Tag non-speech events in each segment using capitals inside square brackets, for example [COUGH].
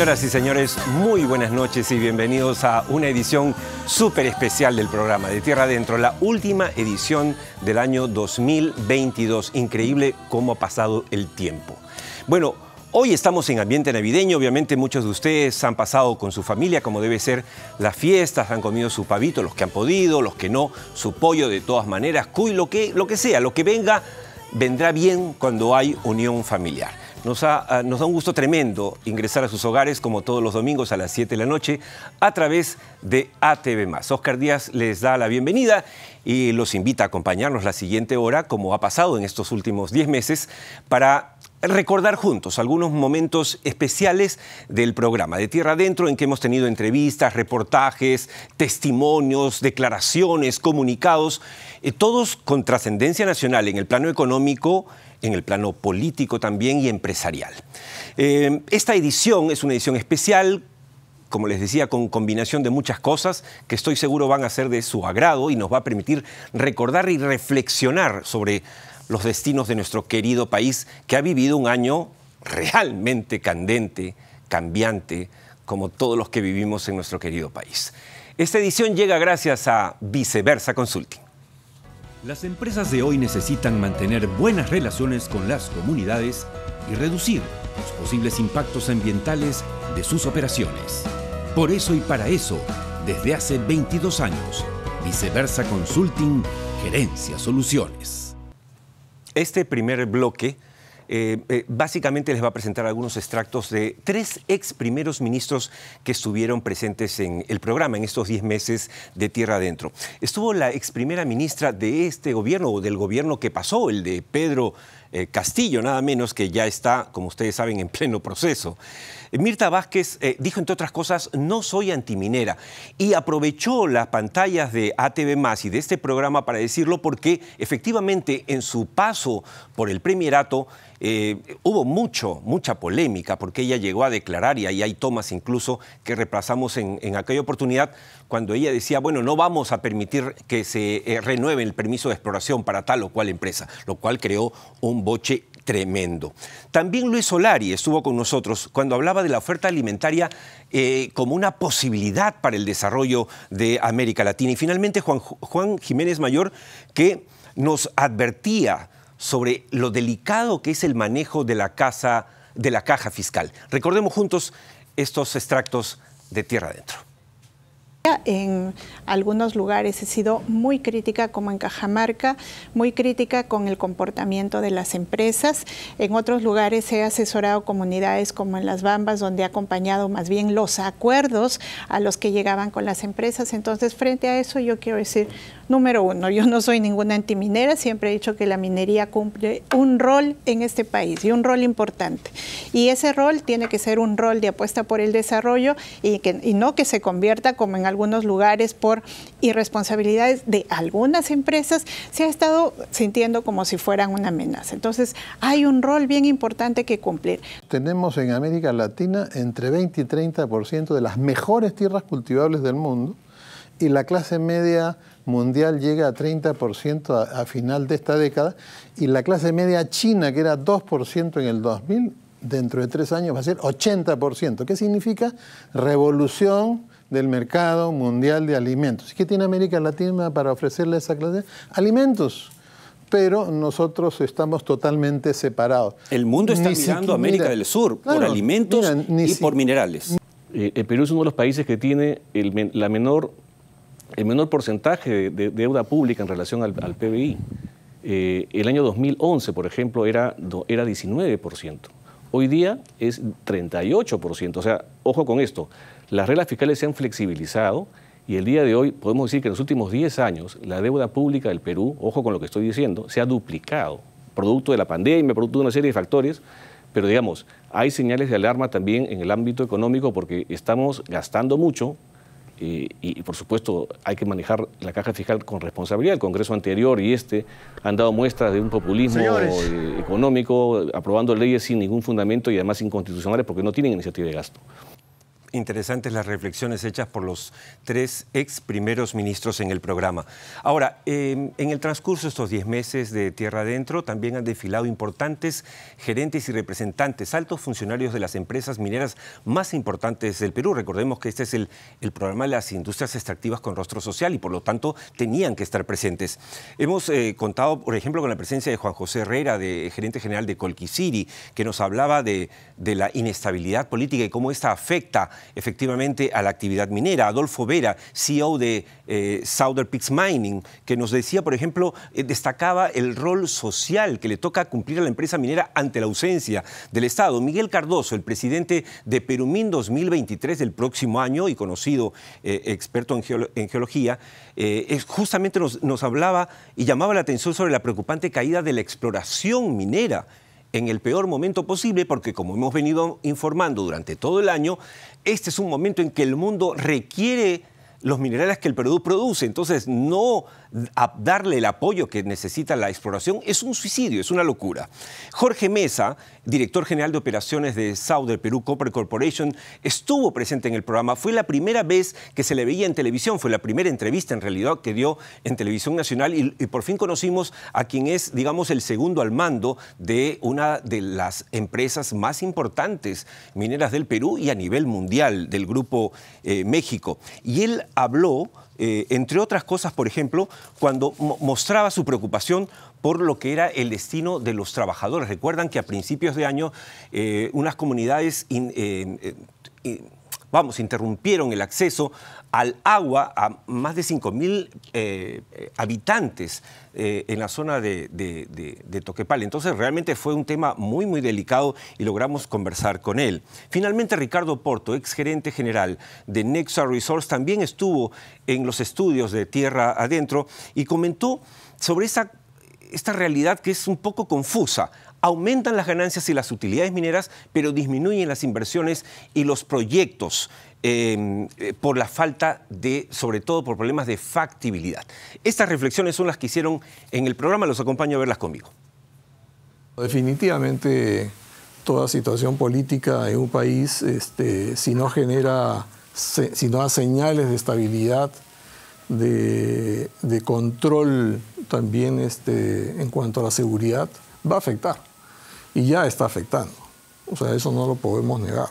Señoras y señores, muy buenas noches y bienvenidos a una edición súper especial del programa de Tierra Adentro, la última edición del año 2022. Increíble cómo ha pasado el tiempo. Bueno, Hoy estamos en ambiente navideño, obviamente muchos de ustedes han pasado con su familia como debe ser las fiestas, han comido su pavito, los que han podido, los que no, su pollo de todas maneras, cuy, lo que, lo que sea, lo que venga, vendrá bien cuando hay unión familiar. Ah, nos, da un gusto tremendo ingresar a sus hogares como todos los domingos a las 7 de la noche a través de ATV. Oscar Díaz les da la bienvenida y los invita a acompañarnos la siguiente hora, como ha pasado en estos últimos 10 meses, para recordar juntos algunos momentos especiales del programa de Tierra Adentro en que hemos tenido entrevistas, reportajes, testimonios, declaraciones, comunicados, eh, todos con trascendencia nacional en el plano económico en el plano político también y empresarial. Eh, esta edición es una edición especial como les decía, con combinación de muchas cosas que estoy seguro van a ser de su agrado y nos va a permitir recordar y reflexionar sobre los destinos de nuestro querido país que ha vivido un año realmente candente, cambiante, como todos los que vivimos en nuestro querido país. Esta edición llega gracias a Viceversa Consulting. Las empresas de hoy necesitan mantener buenas relaciones con las comunidades y reducir los posibles impactos ambientales de sus operaciones. Por eso y para eso, desde hace 22 años, Viceversa Consulting Gerencia Soluciones. Este primer bloque eh, eh, básicamente les va a presentar algunos extractos de tres ex primeros ministros que estuvieron presentes en el programa en estos 10 meses de Tierra Adentro. Estuvo la ex primera ministra de este gobierno o del gobierno que pasó, el de Pedro. Eh, Castillo, nada menos que ya está, como ustedes saben, en pleno proceso. Mirta Vázquez eh, dijo, entre otras cosas, no soy antiminera y aprovechó las pantallas de ATV Más y de este programa para decirlo porque efectivamente en su paso por el Premierato eh, hubo mucho, mucha polémica porque ella llegó a declarar y ahí hay tomas incluso que reemplazamos en, en aquella oportunidad cuando ella decía, bueno, no vamos a permitir que se eh, renueve el permiso de exploración para tal o cual empresa, lo cual creó un boche tremendo. También Luis Solari estuvo con nosotros cuando hablaba de la oferta alimentaria eh, como una posibilidad para el desarrollo de América Latina. Y finalmente Juan, Juan Jiménez Mayor, que nos advertía sobre lo delicado que es el manejo de la, casa, de la caja fiscal. Recordemos juntos estos extractos de Tierra Adentro. En algunos lugares he sido muy crítica, como en Cajamarca, muy crítica con el comportamiento de las empresas. En otros lugares he asesorado comunidades como en Las Bambas, donde he acompañado más bien los acuerdos a los que llegaban con las empresas. Entonces, frente a eso, yo quiero decir Número uno, yo no soy ninguna antiminera, siempre he dicho que la minería cumple un rol en este país y un rol importante. Y ese rol tiene que ser un rol de apuesta por el desarrollo y, que, no que se convierta, como en algunos lugares, por irresponsabilidades de algunas empresas, se ha estado sintiendo como si fueran una amenaza. Entonces, hay un rol bien importante que cumplir. Tenemos en América Latina entre 20 y 30% de las mejores tierras cultivables del mundo y la clase media mundial llega a 30% a, final de esta década y la clase media china, que era 2% en el 2000, dentro de tres años va a ser 80%. ¿Qué significa? Revolución del mercado mundial de alimentos. ¿Qué tiene América Latina para ofrecerle a esa clase? Alimentos pero nosotros estamos totalmente separados. El mundo está mirando a América del Sur por alimentos y por minerales. el eh, eh, Perú es uno de los países que tiene la menor el menor porcentaje de, deuda pública en relación al, PBI. Eh, el año 2011, por ejemplo, era, era 19%. Hoy día es 38%. O sea, ojo con esto, las reglas fiscales se han flexibilizado y el día de hoy podemos decir que en los últimos 10 años la deuda pública del Perú, ojo con lo que estoy diciendo, se ha duplicado, producto de la pandemia, producto de una serie de factores, pero digamos, hay señales de alarma también en el ámbito económico porque estamos gastando mucho, y, por supuesto hay que manejar la caja fiscal con responsabilidad. El Congreso anterior y este han dado muestras de un populismo eh, económico, aprobando leyes sin ningún fundamento y además inconstitucionales porque no tienen iniciativa de gasto interesantes las reflexiones hechas por los tres ex primeros ministros en el programa. Ahora, em, en el transcurso de estos 10 meses de Tierra Adentro también han desfilado importantes gerentes y representantes, altos funcionarios de las empresas mineras más importantes del Perú. Recordemos que este es el, el programa de las industrias extractivas con rostro social y por lo tanto tenían que estar presentes. Hemos eh, contado, por ejemplo, con la presencia de Juan José Herrera, de gerente general de Colquisiri, que nos hablaba de, de la inestabilidad política y cómo esta afecta efectivamente a la actividad minera. Adolfo Vera, CEO de eh, Southern Peaks Mining, que nos decía, por ejemplo, eh, destacaba el rol social que le toca cumplir a la empresa minera ante la ausencia del Estado. Miguel Cardoso, el presidente de Perumín 2023 del próximo año y conocido eh, experto en, geología, justamente nos, nos hablaba y llamaba la atención sobre la preocupante caída de la exploración minera en el peor momento posible, porque como hemos venido informando durante todo el año, este es un momento en que el mundo requiere los minerales que el Perú produce. Entonces, no a darle el apoyo que necesita la exploración es un suicidio, es una locura. Jorge Mesa, director general de operaciones de del Perú Copper Corporation, estuvo presente en el programa. Fue la primera vez que se le veía en televisión, fue la primera entrevista en realidad que dio en televisión nacional y, por fin conocimos a quien es, digamos, el segundo al mando de una de las empresas más importantes mineras del Perú y a nivel mundial del Grupo eh, México. Y él habló eh, entre otras cosas, por ejemplo, cuando mostraba su preocupación por lo que era el destino de los trabajadores. Recuerdan que a principios de año eh, unas comunidades... vamos, interrumpieron el acceso al agua a más de 5.000 eh, habitantes eh, en la zona de, Toquepal. Entonces realmente fue un tema muy, muy delicado y logramos conversar con él. Finalmente Ricardo Porto, ex gerente general de Nexa Resource, también estuvo en los estudios de Tierra Adentro y comentó sobre esta realidad que es un poco confusa aumentan las ganancias y las utilidades mineras, pero disminuyen las inversiones y los proyectos em, eh, por la falta de, sobre todo por problemas de factibilidad. Estas reflexiones son las que hicieron en el programa, los acompaño a verlas conmigo. Definitivamente toda situación política en un país, este, si no genera, si no da señales de estabilidad, de, de control también este, en cuanto a la seguridad, va a afectar y ya está afectando. O sea, eso no lo podemos negar.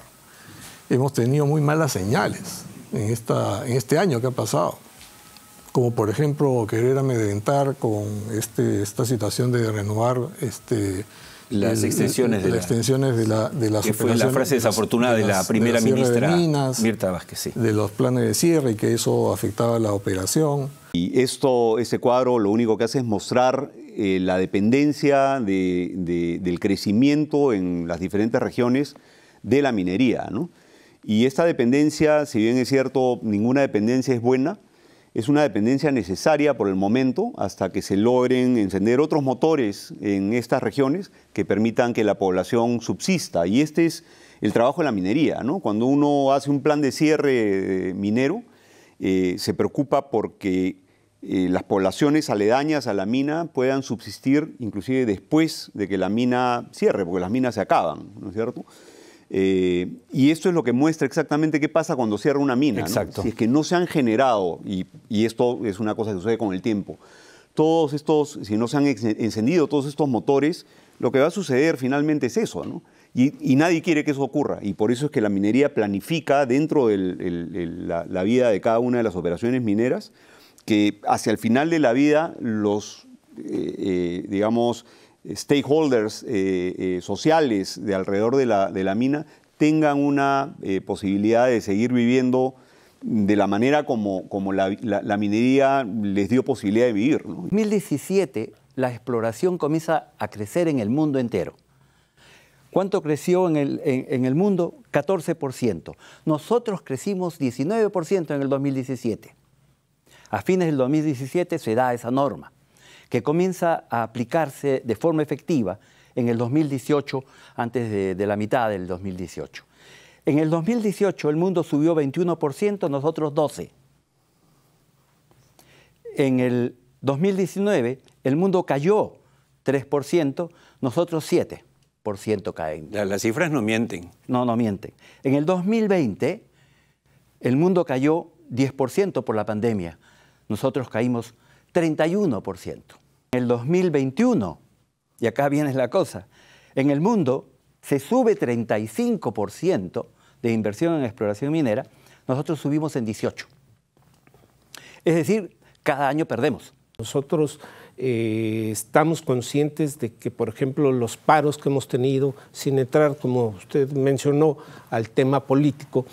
Hemos tenido muy malas señales en, esta, en este año que ha pasado, como por ejemplo querer amedrentar con este, esta situación de renovar este, las extensiones, de, las extensiones de, la, de las que fue la frase desafortunada de, la primera de ministra Minas, Mirta Vázquez, sí. de los planes de cierre y que eso afectaba la operación. Y esto, ese cuadro, lo único que hace es mostrar eh, la dependencia del crecimiento en las diferentes regiones de la minería. Y esta dependencia, si bien es cierto, ninguna dependencia es buena, es una dependencia necesaria por el momento hasta que se logren encender otros motores en estas regiones que permitan que la población subsista. Y este es el trabajo de la minería. Cuando uno hace un plan de cierre eh, minero, eh, se preocupa porque las poblaciones aledañas a la mina puedan subsistir inclusive después de que la mina cierre, porque las minas se acaban, ¿no es cierto? Eh, y esto es lo que muestra exactamente qué pasa cuando cierra una mina. Si es que no se han generado, y, esto es una cosa que sucede con el tiempo, todos estos, si no se han encendido todos estos motores, lo que va a suceder finalmente es eso, ¿no? Y, nadie quiere que eso ocurra. Y por eso es que la minería planifica dentro de la, vida de cada una de las operaciones mineras que hacia el final de la vida los, eh, eh, digamos, stakeholders eh, sociales de alrededor de la, de la mina tengan una posibilidad de seguir viviendo de la manera como, como la, minería les dio posibilidad de vivir. En 2017, la exploración comienza a crecer en el mundo entero. ¿Cuánto creció en el, en el mundo? 14%. Nosotros crecimos 19% en el 2017. A fines del 2017 se da esa norma, que comienza a aplicarse de forma efectiva en el 2018, antes de, la mitad del 2018. En el 2018 el mundo subió 21%, nosotros 12%. En el 2019 el mundo cayó 3%, nosotros 7% caen. Las cifras no mienten. No, no mienten. En el 2020 el mundo cayó 10% por la pandemia, nosotros caímos 31%. En el 2021, y acá viene la cosa, en el mundo se sube 35% de inversión en exploración minera, nosotros subimos en 18%. Es decir, cada año perdemos. Nosotros eh, estamos conscientes de que, por ejemplo, los paros que hemos tenido, sin entrar, como usted mencionó, al tema político,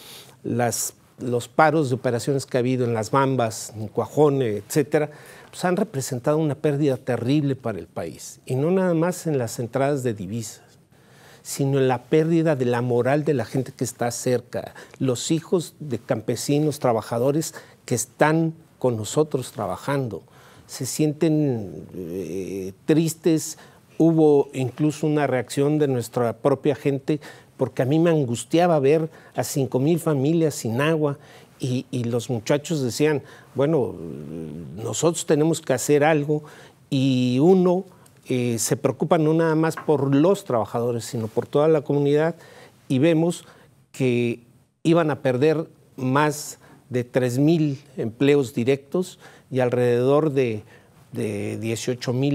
las los paros de operaciones que ha habido en Las Bambas, en Cuajone, etcétera, pues han representado una pérdida terrible para el país. Y no nada más en las entradas de divisas, sino en la pérdida de la moral de la gente que está cerca, los hijos de campesinos, trabajadores que están con nosotros trabajando. Se sienten eh, tristes, hubo incluso una reacción de nuestra propia gente porque a mí me angustiaba ver a 5 mil familias sin agua y, los muchachos decían, bueno, nosotros tenemos que hacer algo y uno eh, se preocupa no nada más por los trabajadores, sino por toda la comunidad y vemos que iban a perder más de 3.000 empleos directos y alrededor de, de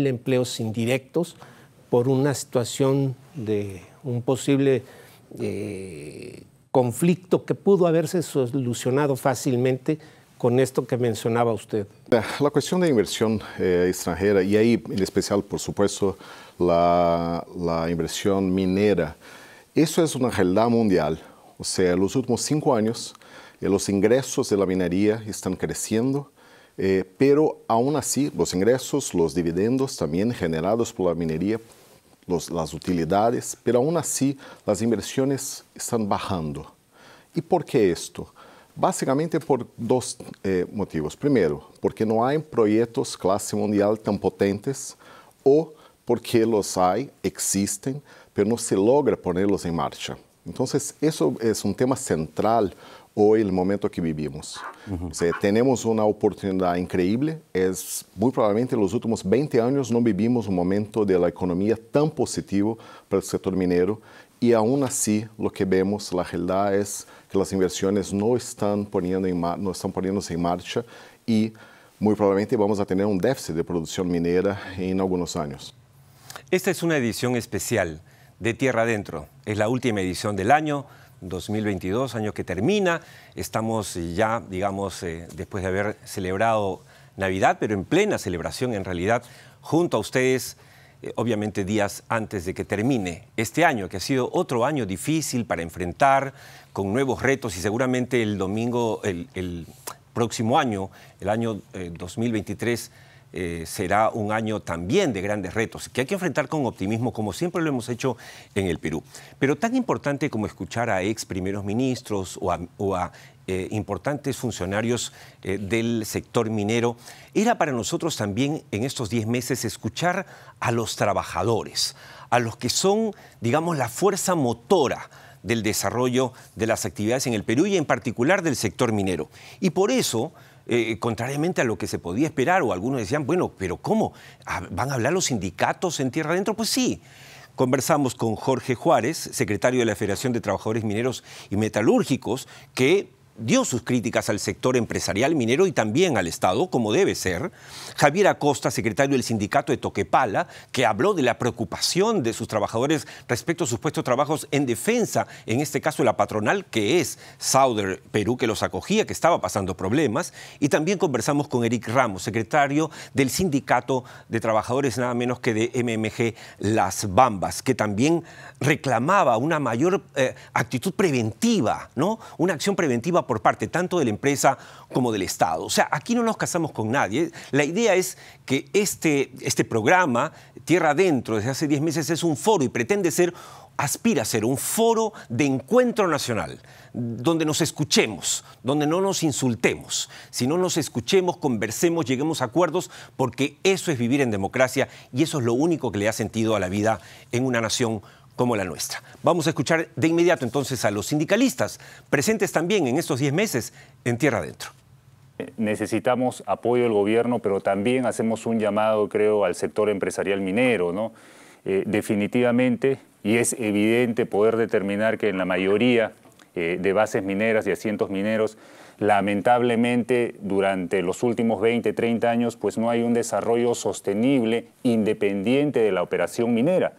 empleos indirectos por una situación de un posible eh, conflicto que pudo haberse solucionado fácilmente con esto que mencionaba usted? La cuestión de inversión eh, extranjera, y ahí en especial, por supuesto, la, inversión minera, eso es una realidad mundial. O sea, los últimos cinco años eh, los ingresos de la minería están creciendo, pero aún así los ingresos, los dividendos también generados por la minería las utilidades, pero aún así las inversiones están bajando. ¿Y por qué esto? Basicamente por dos eh, motivos. Primero, porque no hay proyectos clase mundial tan potentes o porque los hay, existen, pero no se logra ponerlos en marcha. Entonces, eso es un tema central hoy, el momento que vivimos. tenemos una oportunidad increíble. Es muy probablemente en los últimos 20 años no vivimos un momento de la economía tan positivo para el sector minero y aún así lo que vemos, la realidad es que las inversiones no están, poniendo en no están poniéndose en marcha y muy probablemente vamos a tener un déficit de producción minera en algunos años. Esta es una edición especial de Tierra Adentro. Es la última edición del año. 2022, año que termina. Estamos ya, digamos, eh, después de haber celebrado Navidad, pero en plena celebración en realidad, junto a ustedes, eh, obviamente días antes de que termine este año, que ha sido otro año difícil para enfrentar, con nuevos retos y seguramente el domingo, el, próximo año, el año 2023, eh, eh, será un año también de grandes retos, que hay que enfrentar con optimismo, como siempre lo hemos hecho en el Perú. Pero tan importante como escuchar a ex primeros ministros o a, eh, importantes funcionarios eh, del sector minero, era para nosotros también en estos 10 meses escuchar a los trabajadores, a los que son, digamos, la fuerza motora del desarrollo de las actividades en el Perú y en particular del sector minero. Y por eso eh, contrariamente a lo que se podía esperar, o algunos decían, bueno, pero ¿cómo? Ah, ¿Van a hablar los sindicatos en tierra adentro? Pues sí. Conversamos con Jorge Juárez, secretario de la Federación de Trabajadores Mineros y Metalúrgicos, que dio sus críticas al sector empresarial minero y también al Estado, como debe ser. Javier Acosta, secretario del sindicato de Toquepala, que habló de la preocupación de sus trabajadores respecto a sus puestos de trabajos en defensa, en este caso la patronal, que es Sauder Perú, que los acogía, que estaba pasando problemas. Y también conversamos con Eric Ramos, secretario del sindicato de trabajadores nada menos que de MMG Las Bambas, que también reclamaba una mayor eh, actitud preventiva, ¿no? Una acción preventiva por parte tanto de la empresa como del Estado. O sea, aquí no nos casamos con nadie. La idea es que este, este programa, Tierra Adentro, desde hace 10 meses es un foro y pretende ser aspira a ser un foro de encuentro nacional, donde nos escuchemos, donde no nos insultemos, sino nos escuchemos, conversemos, lleguemos a acuerdos, porque eso es vivir en democracia y eso es lo único que le ha sentido a la vida en una nación como la nuestra. Vamos a escuchar de inmediato entonces a los sindicalistas presentes también en estos 10 meses en Tierra Adentro. Necesitamos apoyo del gobierno, pero también hacemos un llamado, creo, al sector empresarial minero, ¿no? Eh, definitivamente, y es evidente poder determinar que en la mayoría eh, de bases mineras y asientos mineros, lamentablemente durante los últimos 20, 30 años, pues no hay un desarrollo sostenible independiente de la operación minera.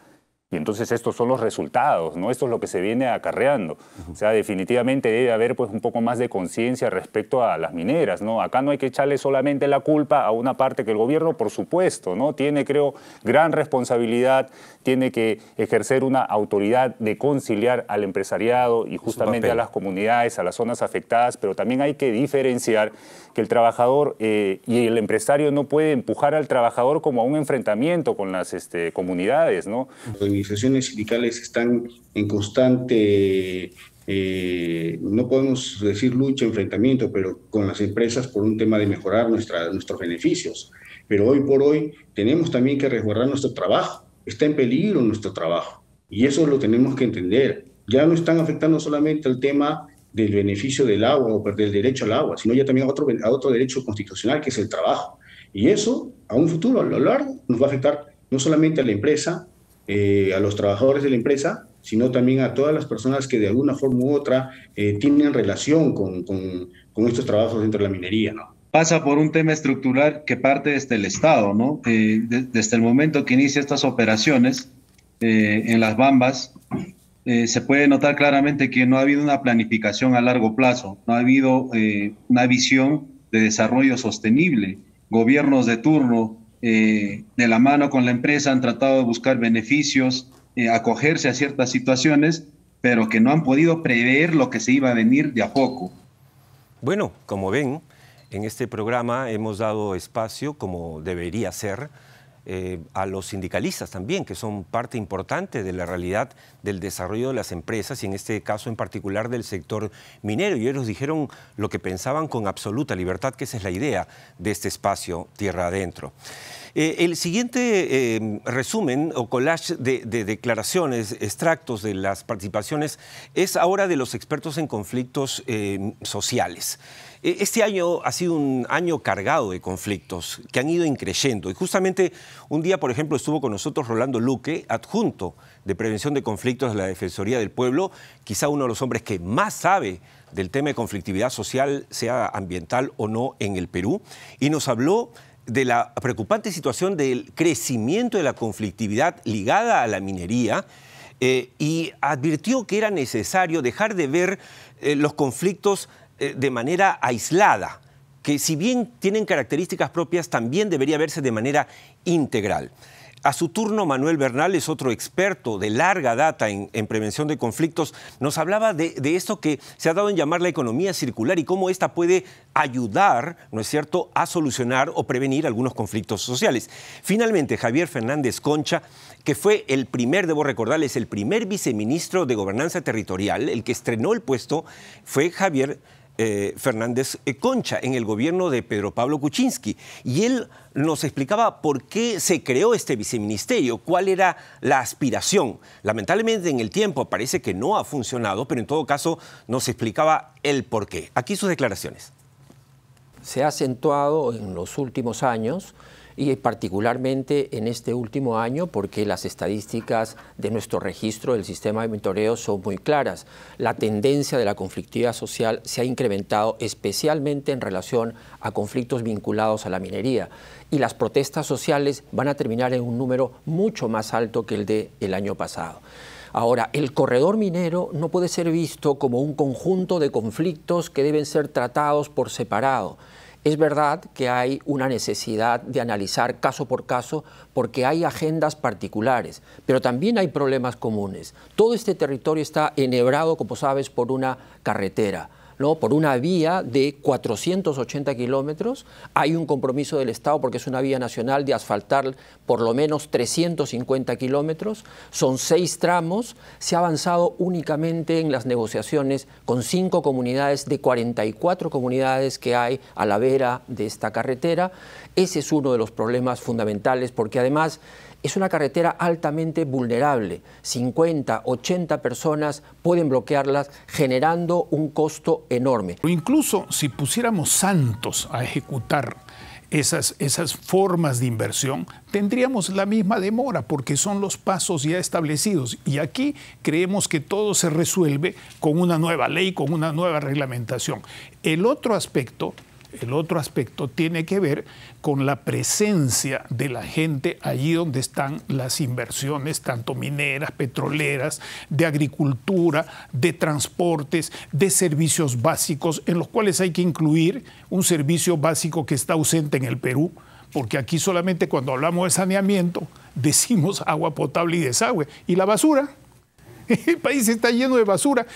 Y entonces estos son los resultados, ¿no? Esto es lo que se viene acarreando. O sea, definitivamente debe haber pues un poco más de conciencia respecto a las mineras, ¿no? Acá no hay que echarle solamente la culpa a una parte que el gobierno, por supuesto, ¿no? Tiene, creo, gran responsabilidad, tiene que ejercer una autoridad de conciliar al empresariado y justamente a las comunidades, a las zonas afectadas, pero también hay que diferenciar que el trabajador eh, y el empresario no puede empujar al trabajador como a un enfrentamiento con las este, comunidades. ¿no? Las organizaciones sindicales están en constante eh, no podemos decir lucha, enfrentamiento, pero con las empresas por un tema de mejorar nuestra, nuestros beneficios. Pero hoy por hoy tenemos también que resguardar nuestro trabajo. Está en peligro nuestro trabajo. Y eso lo tenemos que entender. Ya no están afectando solamente el tema del beneficio del agua o del derecho al agua, sino ya también a otro, a otro derecho constitucional que es el trabajo. Y eso a un futuro, a lo largo, nos va a afectar no solamente a la empresa, eh, a los trabajadores de la empresa, sino también a todas las personas que de alguna forma u otra eh, tienen relación con, con, estos trabajos dentro de la minería, Pasa por un tema estructural que parte desde el Estado, ¿no? Eh, desde el momento que inicia estas operaciones en las bambas, eh, se puede notar claramente que no ha habido una planificación a largo plazo, no ha habido eh, una visión de desarrollo sostenible. Gobiernos de turno, eh, de la mano con la empresa, han tratado de buscar beneficios, acogerse a ciertas situaciones, pero que no han podido prever lo que se iba a venir de a poco. Bueno, como ven, en este programa hemos dado espacio, como debería ser, eh, a los sindicalistas también, que son parte importante de la realidad del desarrollo de las empresas y en este caso en particular del sector minero. Y ellos dijeron lo que pensaban con absoluta libertad, que esa es la idea de este espacio tierra adentro. Eh, el siguiente em, resumen o collage de, declaraciones, extractos de las participaciones, es ahora de los expertos en conflictos em, sociales. E, este año ha sido un año cargado de conflictos que han ido increyendo. Y justamente un día, por ejemplo, estuvo con nosotros Rolando Luque, adjunto de Prevención de Conflictos de la Defensoría del Pueblo, quizá uno de los hombres que más sabe del tema de conflictividad social, sea ambiental o no, en el Perú. Y nos habló de la preocupante situación del crecimiento de la conflictividad ligada a la minería eh, y advirtió que era necesario dejar de ver eh, los conflictos eh, de manera aislada, que si bien tienen características propias, también debería verse de manera integral. A su turno, Manuel Bernal es otro experto de larga data en, prevención de conflictos. Nos hablaba de, de, esto que se ha dado en llamar la economía circular y cómo esta puede ayudar, ¿no es cierto?, a solucionar o prevenir algunos conflictos sociales. Finalmente, Javier Fernández Concha, que fue el primer, debo recordarles, el primer viceministro de Gobernanza Territorial, el que estrenó el puesto, fue Javier eh, Fernández Concha en el gobierno de Pedro Pablo Kuczynski. Y él nos explicaba por qué se creó este viceministerio, cuál era la aspiración. Lamentablemente en el tiempo parece que no ha funcionado, pero en todo caso nos explicaba el por qué. Aquí sus declaraciones. Se ha acentuado en los últimos años y particularmente en este último año porque las estadísticas de nuestro registro del sistema de monitoreo son muy claras. La tendencia de la conflictividad social se ha incrementado especialmente en relación a conflictos vinculados a la minería y las protestas sociales van a terminar en un número mucho más alto que el del año pasado. Ahora, el corredor minero no puede ser visto como un conjunto de conflictos que deben ser tratados por separado es verdad que hay una necesidad de analizar caso por caso porque hay agendas particulares, pero también hay problemas comunes. Todo este territorio está enhebrado, como sabes, por una carretera por una vía de 480 kilómetros. Hay un compromiso del Estado, porque es una vía nacional, de asfaltar por lo menos 350 kilómetros. Son seis tramos. Se ha avanzado únicamente en las negociaciones con cinco comunidades de 44 comunidades que hay a la vera de esta carretera. Ese es uno de los problemas fundamentales, porque además es una carretera altamente vulnerable. 50, 80 personas pueden bloquearlas generando un costo enorme. Incluso si pusiéramos santos a ejecutar esas, esas, formas de inversión, tendríamos la misma demora porque son los pasos ya establecidos. Y aquí creemos que todo se resuelve con una nueva ley, con una nueva reglamentación. El otro aspecto el otro aspecto tiene que ver con la presencia de la gente allí donde están las inversiones, tanto mineras, petroleras, de agricultura, de transportes, de servicios básicos, en los cuales hay que incluir un servicio básico que está ausente en el Perú, porque aquí solamente cuando hablamos de saneamiento decimos agua potable y desagüe, y la basura. [LAUGHS] El país está lleno de basura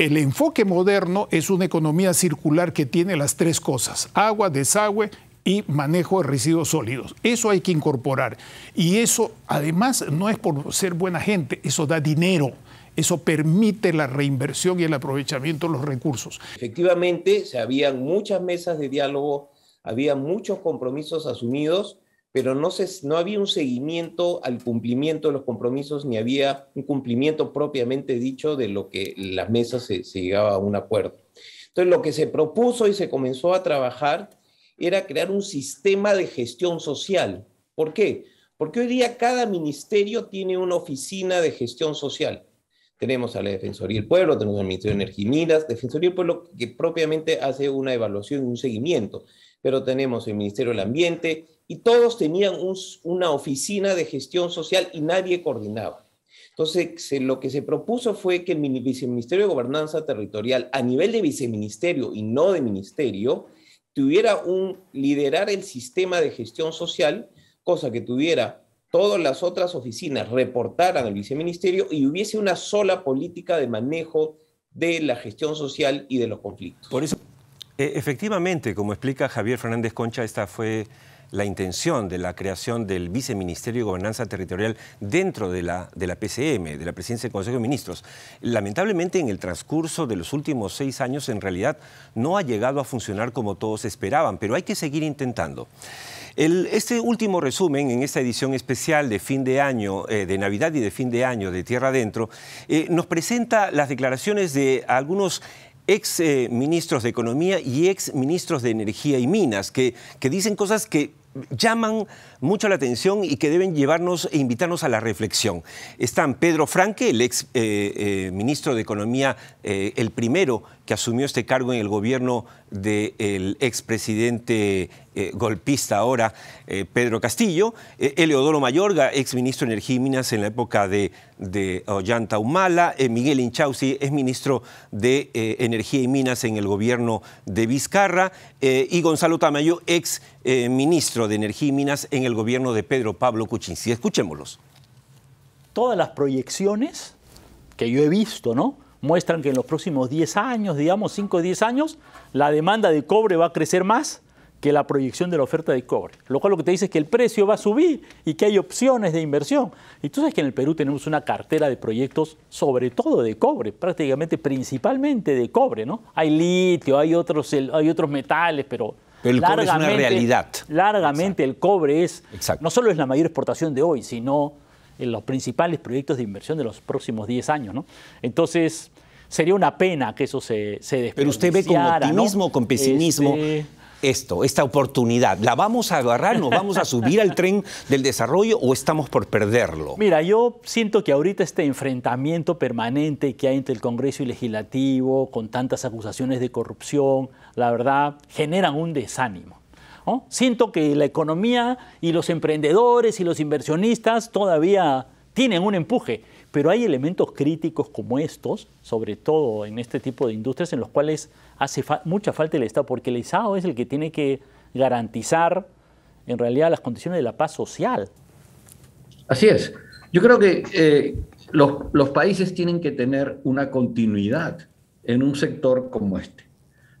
el enfoque moderno es una economía circular que tiene las tres cosas, agua, desagüe y manejo de residuos sólidos. Eso hay que incorporar. Y eso, además, no es por ser buena gente, eso da dinero. Eso permite la reinversión y el aprovechamiento de los recursos. Efectivamente, se habían muchas mesas de diálogo, había muchos compromisos asumidos pero no, se, no había un seguimiento al cumplimiento de los compromisos ni había un cumplimiento propiamente dicho de lo que las mesas se, llegaba a un acuerdo. Entonces, lo que se propuso y se comenzó a trabajar era crear un sistema de gestión social. ¿Por qué? Porque hoy día cada ministerio tiene una oficina de gestión social. Tenemos a la Defensoría del Pueblo, tenemos al Ministerio de Energía y Minas, Defensoría del Pueblo que propiamente hace una evaluación y un seguimiento, pero tenemos el Ministerio del Ambiente, y todos tenían una oficina de gestión social y nadie coordinaba. Entonces, lo que se propuso fue que el viceministerio de Gobernanza Territorial, a nivel de viceministerio y no de ministerio, tuviera un liderar el sistema de gestión social, cosa que tuviera todas las otras oficinas reportaran al viceministerio y hubiese una sola política de manejo de la gestión social y de los conflictos. Por eso, e-, efectivamente, como explica Javier Fernández Concha, esta fue la intención de la creación del Viceministerio de Gobernanza Territorial dentro de la, de la PCM, de la Presidencia del Consejo de Ministros. Lamentablemente, en el transcurso de los últimos seis años, en realidad no ha llegado a funcionar como todos esperaban, pero hay que seguir intentando. este último resumen en esta edición especial de fin de año, eh, de Navidad y de fin de año de Tierra Adentro, eh, nos presenta las declaraciones de algunos ex eh, ministros de Economía y ex ministros de Energía y Minas, que, que dicen cosas que llaman mucho la atención y que deben llevarnos e invitarnos a la reflexión. Están Pedro Franque, el ex eh, eh, ministro de Economía, eh, el primero que asumió este cargo en el gobierno del expresidente eh, golpista ahora, eh, Pedro Castillo, eh, Eleodoro Mayorga, exministro de Energía y Minas en la época de, Ollanta Humala, Miguel Inchausi, es ministro de Energía y Minas en el gobierno de Vizcarra, y Gonzalo Tamayo, ex ministro de Energía y Minas en el gobierno de Pedro Pablo Kuczynski. Escuchémoslos. Todas las proyecciones que yo he visto, ¿no? muestran que en los próximos 10 años, digamos 5 o 10 años, la demanda de cobre va a crecer más que la proyección de la oferta de cobre. Lo cual lo que te dice es que el precio va a subir y que hay opciones de inversión. Y tú sabes que en el Perú tenemos una cartera de proyectos sobre todo de cobre, prácticamente principalmente de cobre, ¿no? Hay litio, hay otros, hay otros metales, pero... el cobre es una realidad. Largamente el cobre es... No solo es la mayor exportación de hoy, sino en los principales proyectos de inversión de los próximos 10 años. ¿no? Entonces, sería una pena que eso se, se Pero usted ve con optimismo, o con pesimismo. Este, esto, esta oportunidad, ¿la vamos a agarrar? ¿Nos vamos a subir al tren del desarrollo o estamos por perderlo? Mira, yo siento que ahorita este enfrentamiento permanente que hay entre el Congreso y el Legislativo, con tantas acusaciones de corrupción, la verdad, generan un desánimo. Siento que la economía y los emprendedores y los inversionistas todavía tienen un empuje, pero hay elementos críticos como estos, sobre todo en este tipo de industrias, en los cuales hace mucha falta el Estado, porque el Estado es el que tiene que garantizar en realidad las condiciones de la paz social. Así es. Yo creo que eh, los países tienen que tener una continuidad en un sector como este.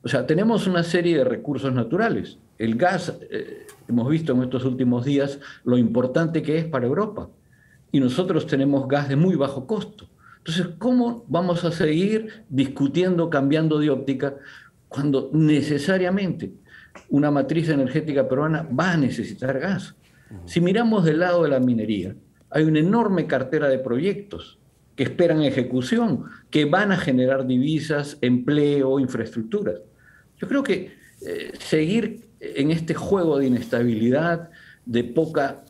O sea, tenemos una serie de recursos naturales el gas, eh, hemos visto en estos últimos días lo importante que es para Europa. Y nosotros tenemos gas de muy bajo costo. Entonces, ¿cómo vamos a seguir discutiendo, cambiando de óptica, cuando necesariamente una matriz energética peruana va a necesitar gas? Si miramos del lado de la minería, hay una enorme cartera de proyectos que esperan ejecución, que van a generar divisas, empleo, infraestructuras. Yo creo que eh, seguir en este juego de inestabilidad, de poca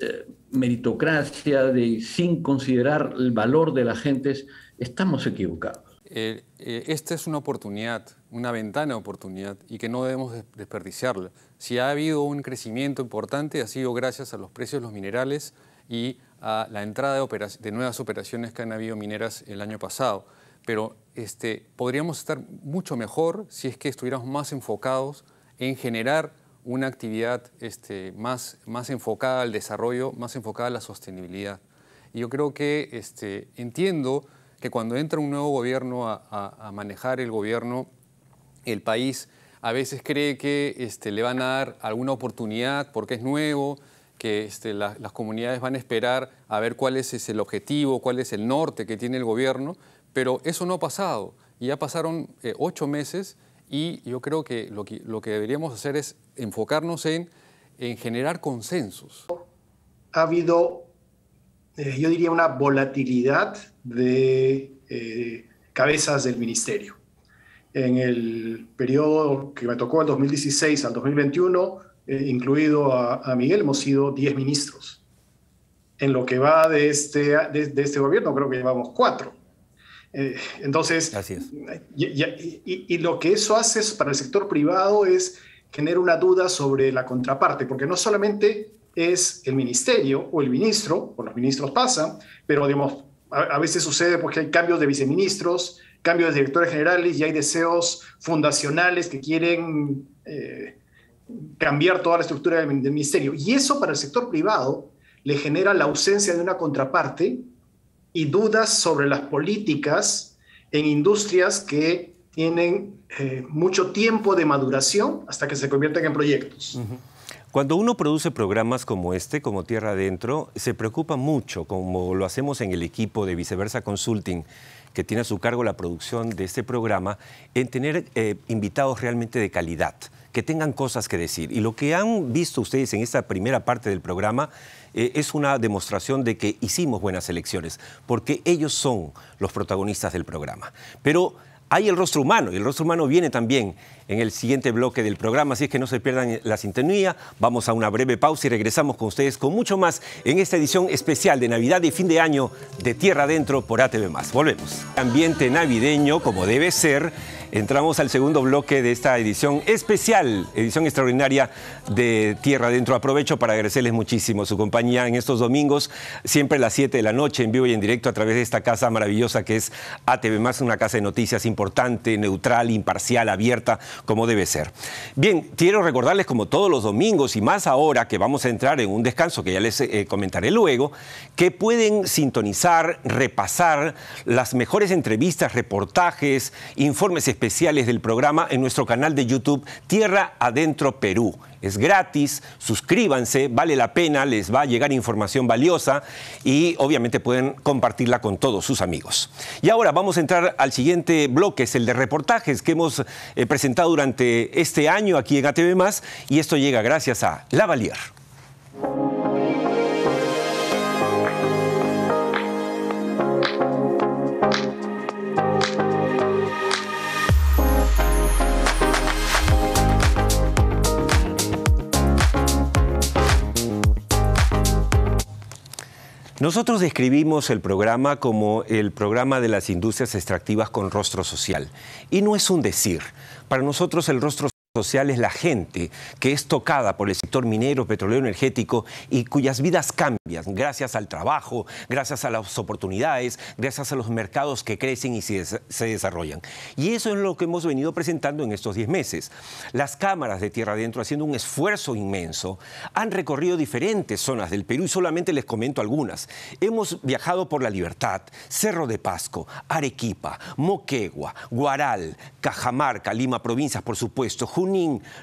eh, meritocracia, de sin considerar el valor de las gentes, estamos equivocados. Eh, eh, esta es una oportunidad, una ventana de oportunidad y que no debemos desperdiciarla. Si ha habido un crecimiento importante ha sido gracias a los precios de los minerales y a la entrada de, nuevas operaciones que han habido mineras el año pasado. Pero este, podríamos estar mucho mejor si es que estuviéramos más enfocados en generar una actividad este, más, más enfocada al desarrollo, más enfocada a la sostenibilidad. Y yo creo que este, entiendo que cuando entra un nuevo gobierno a, manejar el gobierno, el país a veces cree que este, le van a dar alguna oportunidad porque es nuevo, que las comunidades van a esperar a ver cuál es, el objetivo, cuál es el norte que tiene el gobierno, pero eso no ha pasado. ya pasaron eh, ocho meses y yo creo que lo que, lo que deberíamos hacer es enfocarnos en, en generar consensos. Ha habido, eh, yo diría, una volatilidad de eh, cabezas del ministerio. En el periodo que me tocó, el 2016 al 2021, eh, incluido a, Miguel, hemos sido 10 ministros. En lo que va de este, de este gobierno, creo que llevamos cuatro. Eh, entonces, Y, lo que eso hace para el sector privado es generar una duda sobre la contraparte, porque no solamente es el ministerio o el ministro, o los ministros pasan, pero a, veces sucede porque hay cambios de viceministros, cambios de directores generales y hay deseos fundacionales que quieren eh, cambiar toda la estructura del, ministerio. Y eso para el sector privado le genera la ausencia de una contraparte y dudas sobre las políticas en industrias que tienen eh, mucho tiempo de maduración hasta que se convierten en proyectos. Cuando uno produce programas como este, como Tierra Adentro, se preocupa mucho, como lo hacemos en el equipo de Viceversa Consulting, que tiene a su cargo la producción de este programa, en tener eh, invitados realmente de calidad que tengan cosas que decir. Y lo que han visto ustedes en esta primera parte del programa eh, es una demostración de que hicimos buenas elecciones, porque ellos son los protagonistas del programa. Pero hay el rostro humano y el rostro humano viene también en el siguiente bloque del programa, así es que no se pierdan la sintonía. Vamos a una breve pausa y regresamos con ustedes con mucho más en esta edición especial de Navidad y fin de año de Tierra Adentro por ATV. Volvemos. Ambiente navideño, como debe ser Entramos al segundo bloque de esta edición especial, edición extraordinaria de Tierra Adentro. Aprovecho para agradecerles muchísimo su compañía en estos domingos, siempre a las 7 de la noche, en vivo y en directo a través de esta casa maravillosa que es ATV, más una casa de noticias importante, neutral, imparcial, abierta, como debe ser. Bien, quiero recordarles como todos los domingos y más ahora que vamos a entrar en un descanso que ya les eh, comentaré luego, que pueden sintonizar, repasar las mejores entrevistas, reportajes, informes especiales especiales del programa en nuestro canal de YouTube Tierra Adentro Perú. Es gratis, suscríbanse, vale la pena, les va a llegar información valiosa y obviamente pueden compartirla con todos sus amigos. Y ahora vamos a entrar al siguiente bloque, es el de reportajes que hemos eh, presentado durante este año aquí en ATV ⁇ y esto llega gracias a Lavalier. Nosotros describimos el programa como el programa de las industrias extractivas con rostro social. Y no es un decir. Para nosotros el rostro sociales la gente que es tocada por el sector minero, petrolero, energético y cuyas vidas cambian gracias al trabajo, gracias a las oportunidades, gracias a los mercados que crecen y se, desarrollan. Y eso es lo que hemos venido presentando en estos 10 meses. Las cámaras de Tierra Adentro, haciendo un esfuerzo inmenso, han recorrido diferentes zonas del Perú y solamente les comento algunas. Hemos viajado por La Libertad, Cerro de Pasco, Arequipa, Moquegua, Guaral, Cajamarca, Lima, provincias, por supuesto,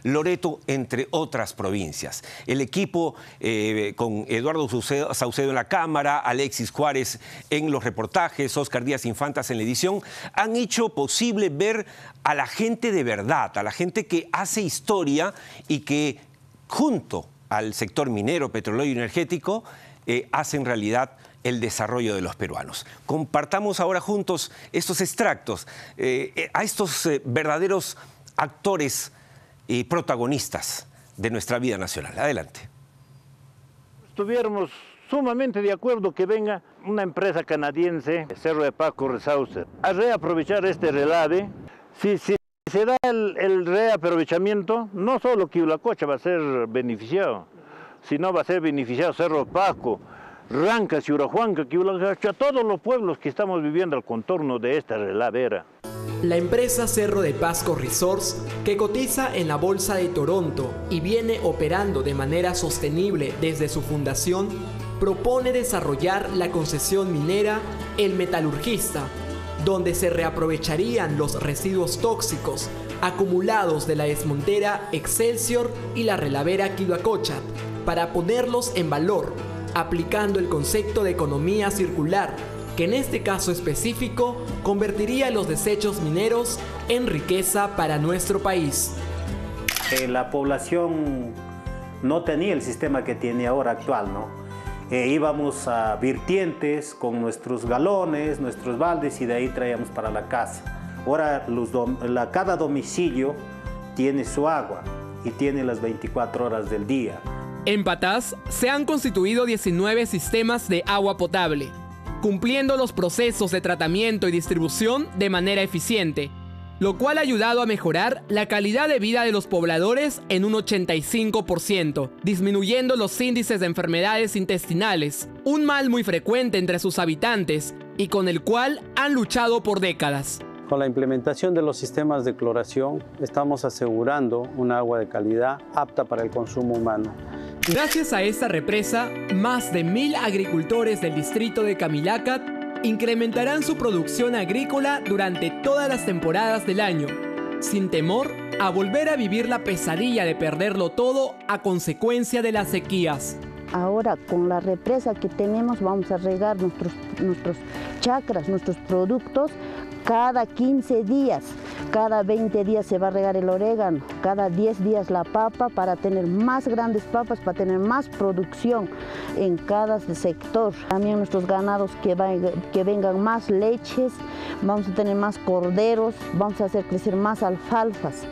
Loreto, entre otras provincias. El equipo eh, con Eduardo Saucedo en la cámara, Alexis Juárez en los reportajes, Oscar Díaz Infantas en la edición, han hecho posible ver a la gente de verdad, a la gente que hace historia y que junto al sector minero, petrolero y energético, eh, hacen realidad el desarrollo de los peruanos. Compartamos ahora juntos estos extractos eh, a estos verdaderos actores y protagonistas de nuestra vida nacional. Adelante. Estuviéramos sumamente de acuerdo que venga una empresa canadiense, Cerro de Paco Resaucer a reaprovechar este relave. Si, si se da el, el, reaprovechamiento, no solo Quilacocha va a ser beneficiado, sino va a ser beneficiado Cerro Paco, Ranca, Ciurajuanca, Quilacocha, todos los pueblos que estamos viviendo al contorno de esta relavera. La empresa Cerro de Pasco Resorts, que cotiza en la Bolsa de Toronto y viene operando de manera sostenible desde su fundación, propone desarrollar la concesión minera El Metalurgista, donde se reaprovecharían los residuos tóxicos acumulados de la desmontera Excelsior y la relavera Quilacocha para ponerlos en valor, aplicando el concepto de economía circular que en este caso específico convertiría los desechos mineros en riqueza para nuestro país. Eh, la población no tenía el sistema que tiene ahora actual, ¿no? Eh, íbamos a vertientes con nuestros galones, nuestros baldes y de ahí traíamos para la casa. Ahora cada domicilio tiene su agua y tiene las 24 horas del día. En Patás se han constituido 19 sistemas de agua potable, cumpliendo los procesos de tratamiento y distribución de manera eficiente, lo cual ha ayudado a mejorar la calidad de vida de los pobladores en un 85%, disminuyendo los índices de enfermedades intestinales, un mal muy frecuente entre sus habitantes y con el cual han luchado por décadas. Con la implementación de los sistemas de cloración, estamos asegurando un agua de calidad apta para el consumo humano. Gracias a esta represa, más de mil agricultores del distrito de Camilacat incrementarán su producción agrícola durante todas las temporadas del año, sin temor a volver a vivir la pesadilla de perderlo todo a consecuencia de las sequías. Ahora con la represa que tenemos vamos a regar nuestros, nuestros chacras, nuestros productos cada 15 días, cada 20 días se va a regar el orégano, cada 10 días la papa para tener más grandes papas, para tener más producción en cada sector. También nuestros ganados que, que vengan más leches, vamos a tener más corderos, vamos a hacer crecer más alfalfas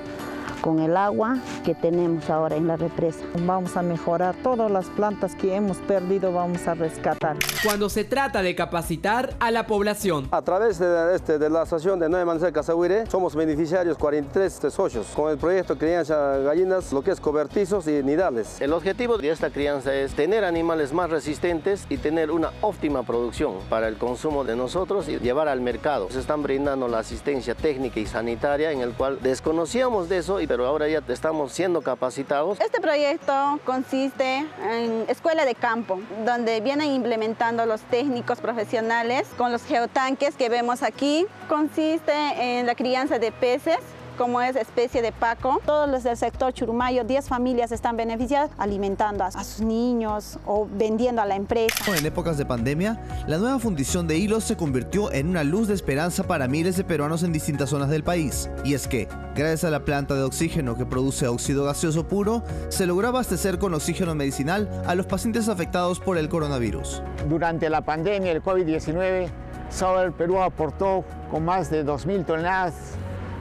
con el agua que tenemos ahora en la represa. Vamos a mejorar todas las plantas que hemos perdido, vamos a rescatar. Cuando se trata de capacitar a la población. A través de, este, de la estación de Nueva Manzana Casagüire, somos beneficiarios 43 socios con el proyecto Crianza Gallinas, lo que es cobertizos y nidales. El objetivo de esta crianza es tener animales más resistentes y tener una óptima producción para el consumo de nosotros y llevar al mercado. Se están brindando la asistencia técnica y sanitaria en el cual desconocíamos de eso y pero ahora ya estamos siendo capacitados. Este proyecto consiste en escuela de campo, donde vienen implementando los técnicos profesionales con los geotanques que vemos aquí. Consiste en la crianza de peces como es especie de paco. Todos los del sector Churumayo, 10 familias están beneficiadas alimentando a sus niños o vendiendo a la empresa. En épocas de pandemia, la nueva fundición de hilos se convirtió en una luz de esperanza para miles de peruanos en distintas zonas del país. Y es que, gracias a la planta de oxígeno que produce óxido gaseoso puro, se logró abastecer con oxígeno medicinal a los pacientes afectados por el coronavirus. Durante la pandemia del COVID-19, Sauer Perú aportó con más de 2.000 toneladas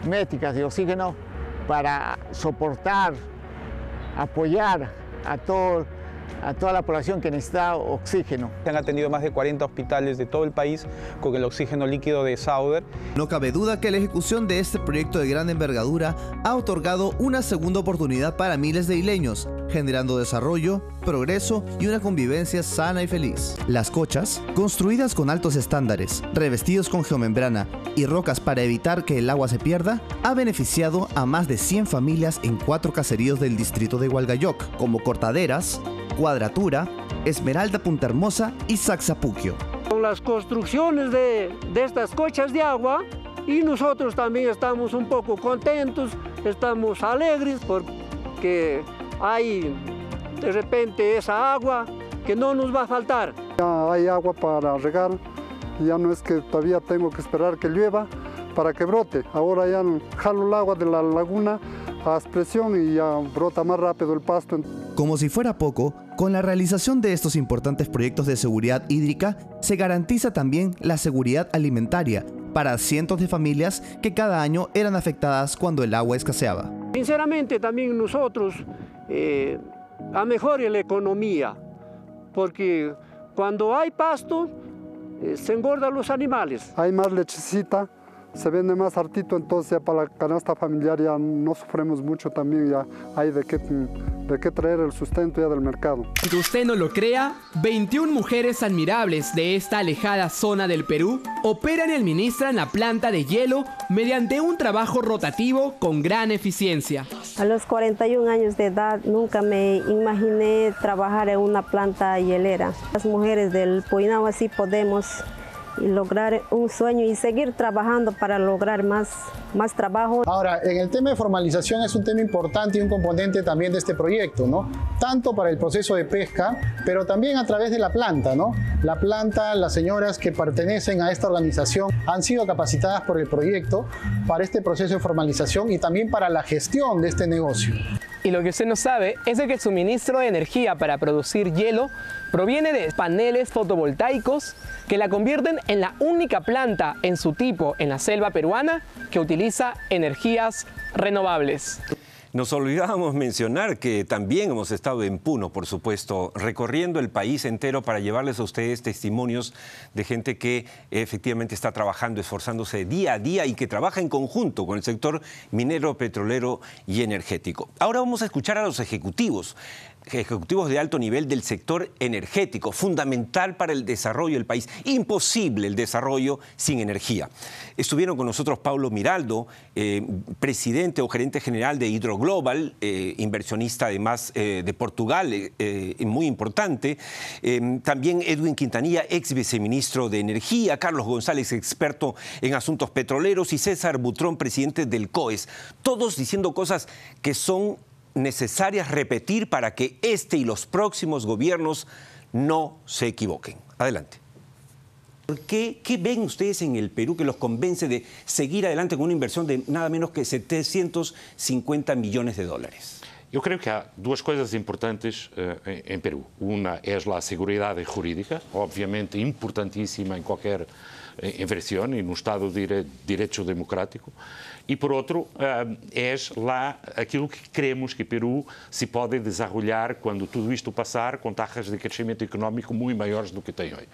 métricas de oxígeno para soportar, apoyar a todo a toda la población que necesita oxígeno. Se han atendido más de 40 hospitales de todo el país con el oxígeno líquido de Sauder. No cabe duda que la ejecución de este proyecto de gran envergadura ha otorgado una segunda oportunidad para miles de isleños, generando desarrollo, progreso y una convivencia sana y feliz. Las cochas, construidas con altos estándares, revestidos con geomembrana y rocas para evitar que el agua se pierda, ha beneficiado a más de 100 familias en cuatro caseríos del distrito de Hualgayoc, como Cortaderas, Cuadratura, Esmeralda Punta Hermosa y Saxapuquio. Con las construcciones de, de estas cochas de agua y nosotros también estamos un poco contentos, estamos alegres porque hay de repente esa agua que no nos va a faltar. Ya hay agua para regar, ya no es que todavía tengo que esperar que llueva para que brote. Ahora ya jalo el agua de la laguna Haz presión y ya brota más rápido el pasto. Como si fuera poco, con la realización de estos importantes proyectos de seguridad hídrica, se garantiza también la seguridad alimentaria para cientos de familias que cada año eran afectadas cuando el agua escaseaba. Sinceramente también nosotros, eh, a mejor la economía, porque cuando hay pasto, eh, se engordan los animales. Hay más lechecita, se vende más hartito, entonces ya para la canasta familiar ya no sufremos mucho también, ya hay de qué, de qué traer el sustento ya del mercado. Que usted no lo crea, 21 mujeres admirables de esta alejada zona del Perú operan y administran la planta de hielo mediante un trabajo rotativo con gran eficiencia. A los 41 años de edad nunca me imaginé trabajar en una planta hielera. Las mujeres del Puynau así podemos y lograr un sueño y seguir trabajando para lograr más, más trabajo. Ahora, en el tema de formalización es un tema importante y un componente también de este proyecto, ¿no? Tanto para el proceso de pesca, pero también a través de la planta, ¿no? La planta, las señoras que pertenecen a esta organización han sido capacitadas por el proyecto para este proceso de formalización y también para la gestión de este negocio. Y lo que usted no sabe es de que el suministro de energía para producir hielo proviene de paneles fotovoltaicos que la convierten en la única planta en su tipo en la selva peruana que utiliza energías renovables. Nos olvidábamos mencionar que también hemos estado en Puno, por supuesto, recorriendo el país entero para llevarles a ustedes testimonios de gente que efectivamente está trabajando, esforzándose día a día y que trabaja en conjunto con el sector minero, petrolero y energético. Ahora vamos a escuchar a los ejecutivos ejecutivos de alto nivel del sector energético, fundamental para el desarrollo del país. Imposible el desarrollo sin energía. Estuvieron con nosotros Pablo Miraldo, eh, presidente o gerente general de Hidroglobal, eh, inversionista además eh, de Portugal, muy importante. también Edwin Quintanilla, ex viceministro de Energía, Carlos González, experto en asuntos petroleros, y César Butrón, presidente del COES. Todos diciendo cosas que son necesarias repetir para que este y los próximos gobiernos no se equivoquen. Adelante. ¿Qué, ¿Qué, ven ustedes en el Perú que los convence de seguir adelante con una inversión de nada menos que 750 millones de dólares? yo creo que hay dos cosas importantes eh, en Perú. Una es la seguridad jurídica, obviamente importantísima en cualquier eh, inversión y en un Estado de derecho Democrático. e, por outro, é lá aquilo que queremos que Peru se pode desarrolhar quando tudo isto passar com taxas de crescimento económico muito maiores do que tem hoje.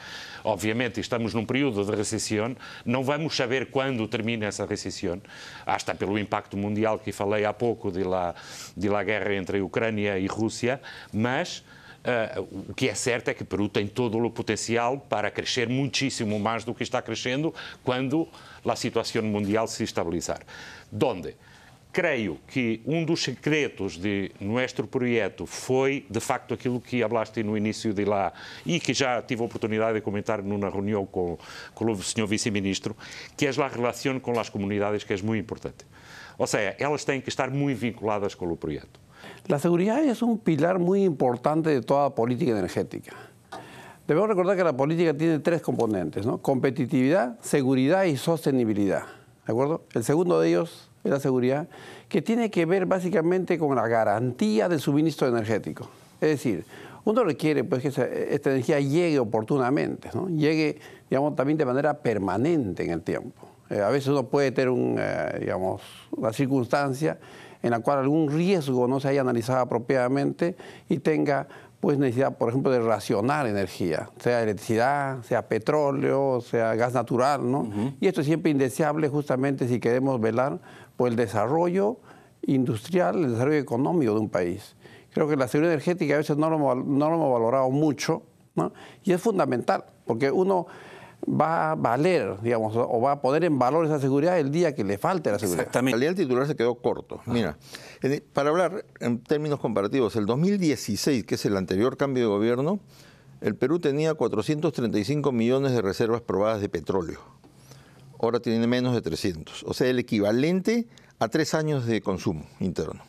Obviamente, estamos num período de recessão, não vamos saber quando termina essa recessão, hasta pelo impacto mundial que falei há pouco de lá, de lá guerra entre a Ucrânia e Rússia, mas Uh, o que é certo é que Peru tem todo o potencial para crescer muitíssimo mais do que está crescendo quando a situação mundial se estabilizar. Donde? creio que um dos secretos de nosso projeto foi, de facto, aquilo que hablaste no início de lá e que já tive a oportunidade de comentar numa reunião com, com o senhor vice-ministro, que é a relação com as comunidades, que é muito importante. Ou seja, elas têm que estar muito vinculadas com o projeto. La seguridad es un pilar muy importante de toda política energética. Debemos recordar que la política tiene tres componentes, competitividad, seguridad y sostenibilidad. acuerdo? El segundo de ellos es la seguridad, que tiene que ver básicamente con la garantía del suministro energético. Es decir, uno requiere pues, que esta energía llegue oportunamente, llegue también de manera permanente en el tiempo. Eh, a veces uno puede tener eh, una circunstancia en la cual algún riesgo no se haya analizado apropiadamente y tenga pues necesidad, por ejemplo, de racionar energía, sea electricidad, sea petróleo, sea gas natural, ¿no? Y esto es siempre indeseable justamente si queremos velar por el desarrollo industrial, el desarrollo económico de un país. Creo que la seguridad energética a veces no lo, no lo hemos valorado mucho, ¿no? Y es fundamental, porque uno va a valer, digamos, o va a poner en valor esa seguridad el día que le falte la seguridad. Exactamente. el titular se quedó corto. Mira, para hablar en términos comparativos, el 2016, que es el anterior cambio de gobierno, el Perú tenía 435 millones de reservas probadas de petróleo. Ahora tiene menos de 300. O sea, el equivalente a tres años de consumo interno.